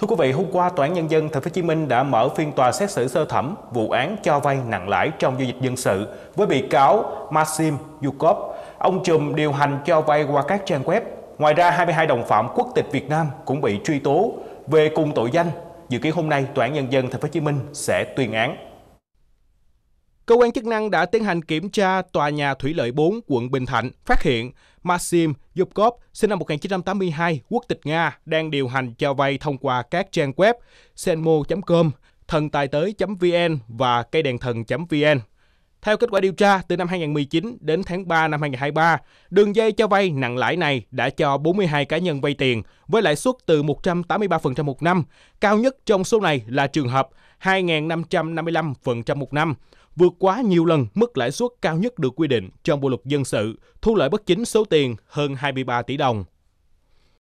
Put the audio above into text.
Thưa quý vị, hôm qua Tòa án Nhân dân Thành phố Hồ Chí Minh đã mở phiên tòa xét xử sơ thẩm vụ án cho vay nặng lãi trong giao dịch dân sự với bị cáo Maxim Yukov, ông trùm điều hành cho vay qua các trang web. Ngoài ra, 22 đồng phạm quốc tịch Việt Nam cũng bị truy tố về cùng tội danh. Dự kiến hôm nay, Tòa án Nhân dân Thành phố Hồ Chí Minh sẽ tuyên án. Cơ quan chức năng đã tiến hành kiểm tra tòa nhà Thủy Lợi 4, quận Bình Thạnh, phát hiện Maxim Yubkov, sinh năm 1982, quốc tịch Nga, đang điều hành cho vay thông qua các trang web senmo.com, thần tài tới.vn và cây đèn thần.vn. Theo kết quả điều tra, từ năm 2019 đến tháng 3 năm 2023, đường dây cho vay nặng lãi này đã cho 42 cá nhân vay tiền với lãi suất từ 183% một năm. Cao nhất trong số này là trường hợp 2.555% một năm, vượt quá nhiều lần mức lãi suất cao nhất được quy định trong Bộ luật dân sự, thu lợi bất chính số tiền hơn 23 tỷ đồng.